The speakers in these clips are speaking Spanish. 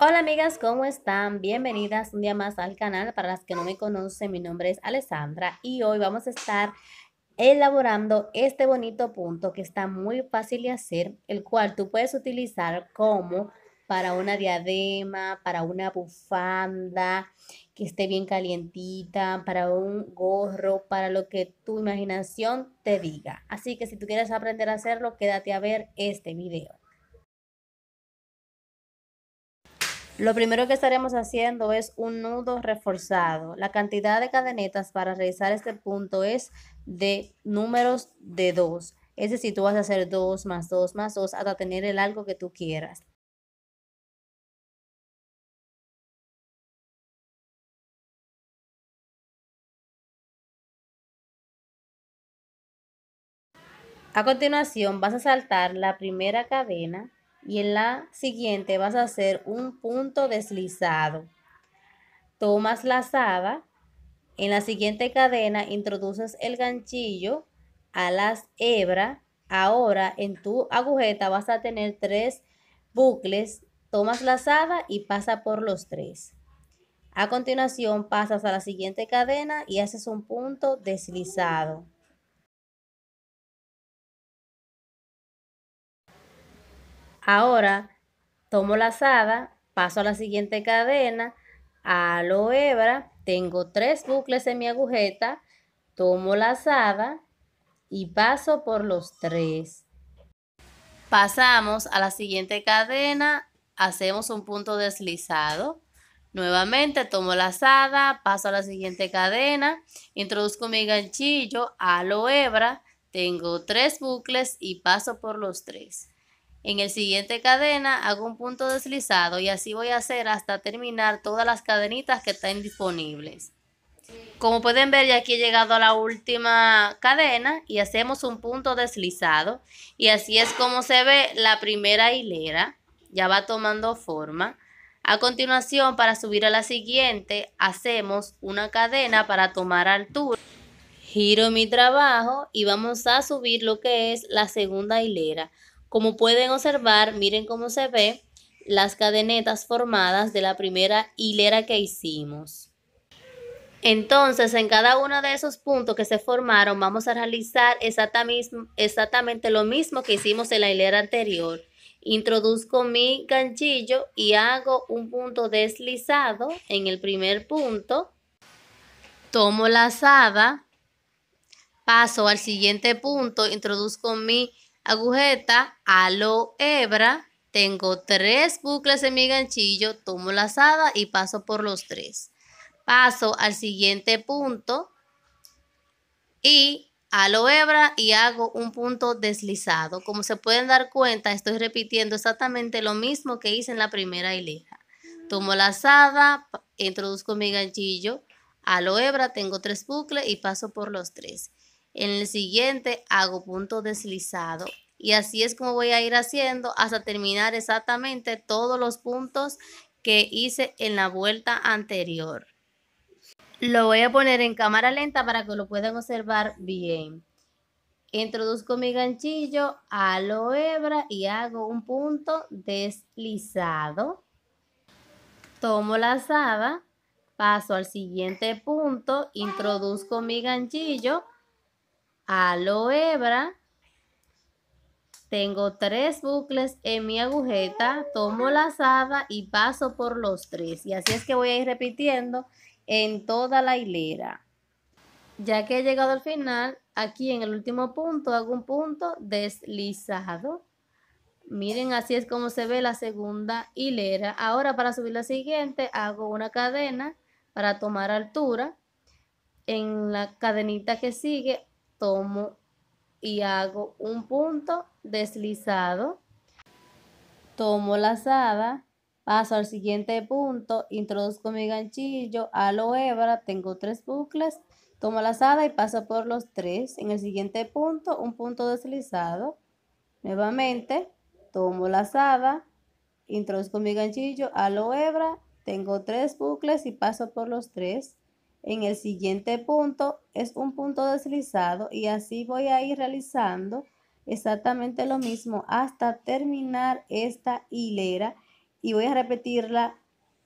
Hola amigas, ¿cómo están? Bienvenidas un día más al canal. Para las que no me conocen, mi nombre es Alessandra y hoy vamos a estar elaborando este bonito punto que está muy fácil de hacer, el cual tú puedes utilizar como para una diadema, para una bufanda que esté bien calientita, para un gorro, para lo que tu imaginación te diga. Así que si tú quieres aprender a hacerlo, quédate a ver este video. Lo primero que estaremos haciendo es un nudo reforzado. La cantidad de cadenetas para realizar este punto es de números de 2. Es decir, tú vas a hacer 2 más 2 más 2 hasta tener el algo que tú quieras. A continuación vas a saltar la primera cadena y en la siguiente vas a hacer un punto deslizado. Tomas la lazada, en la siguiente cadena introduces el ganchillo a las hebras. Ahora en tu agujeta vas a tener tres bucles, tomas la lazada y pasa por los tres. A continuación pasas a la siguiente cadena y haces un punto deslizado. Ahora tomo la lazada, paso a la siguiente cadena, a lo hebra, tengo tres bucles en mi agujeta, tomo la lazada y paso por los tres. Pasamos a la siguiente cadena, hacemos un punto deslizado. Nuevamente tomo la lazada, paso a la siguiente cadena, introduzco mi ganchillo a lo hebra, tengo tres bucles y paso por los tres. En el siguiente cadena hago un punto deslizado y así voy a hacer hasta terminar todas las cadenitas que están disponibles. Como pueden ver ya aquí he llegado a la última cadena y hacemos un punto deslizado y así es como se ve la primera hilera, ya va tomando forma. A continuación para subir a la siguiente hacemos una cadena para tomar altura. Giro mi trabajo y vamos a subir lo que es la segunda hilera. Como pueden observar, miren cómo se ve las cadenetas formadas de la primera hilera que hicimos. Entonces, en cada uno de esos puntos que se formaron, vamos a realizar exactamente lo mismo que hicimos en la hilera anterior. Introduzco mi ganchillo y hago un punto deslizado en el primer punto. Tomo la lazada, paso al siguiente punto, introduzco mi agujeta, lo hebra, tengo tres bucles en mi ganchillo, tomo la lazada y paso por los tres. Paso al siguiente punto y aloebra hebra y hago un punto deslizado. Como se pueden dar cuenta, estoy repitiendo exactamente lo mismo que hice en la primera hilera. Tomo la lazada, introduzco mi ganchillo, lo hebra, tengo tres bucles y paso por los tres. En el siguiente hago punto deslizado y así es como voy a ir haciendo hasta terminar exactamente todos los puntos que hice en la vuelta anterior. Lo voy a poner en cámara lenta para que lo puedan observar bien. Introduzco mi ganchillo a lo hebra y hago un punto deslizado. Tomo la saba, paso al siguiente punto, introduzco mi ganchillo a lo hebra. Tengo tres bucles en mi agujeta, tomo la lazada y paso por los tres. Y así es que voy a ir repitiendo en toda la hilera. Ya que he llegado al final, aquí en el último punto hago un punto deslizado. Miren, así es como se ve la segunda hilera. Ahora para subir la siguiente hago una cadena para tomar altura. En la cadenita que sigue tomo y hago un punto deslizado, tomo la lazada, paso al siguiente punto, introduzco mi ganchillo, lo hebra, tengo tres bucles, tomo lazada y paso por los tres. En el siguiente punto, un punto deslizado, nuevamente, tomo lazada, introduzco mi ganchillo, lo hebra, tengo tres bucles y paso por los tres en el siguiente punto es un punto deslizado y así voy a ir realizando exactamente lo mismo hasta terminar esta hilera y voy a repetirla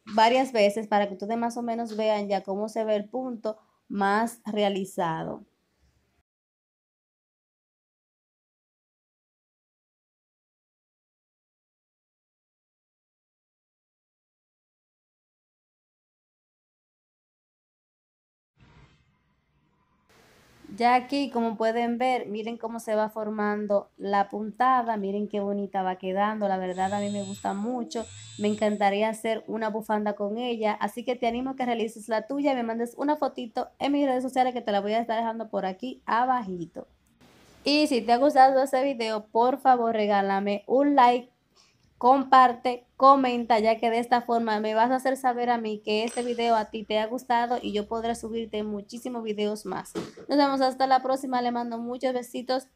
varias veces para que ustedes más o menos vean ya cómo se ve el punto más realizado. Ya aquí, como pueden ver, miren cómo se va formando la puntada, miren qué bonita va quedando, la verdad a mí me gusta mucho, me encantaría hacer una bufanda con ella, así que te animo a que realices la tuya, y me mandes una fotito en mis redes sociales que te la voy a estar dejando por aquí abajito. Y si te ha gustado este video, por favor regálame un like comparte, comenta, ya que de esta forma me vas a hacer saber a mí que este video a ti te ha gustado y yo podré subirte muchísimos videos más. Nos vemos hasta la próxima, le mando muchos besitos.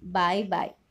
Bye, bye.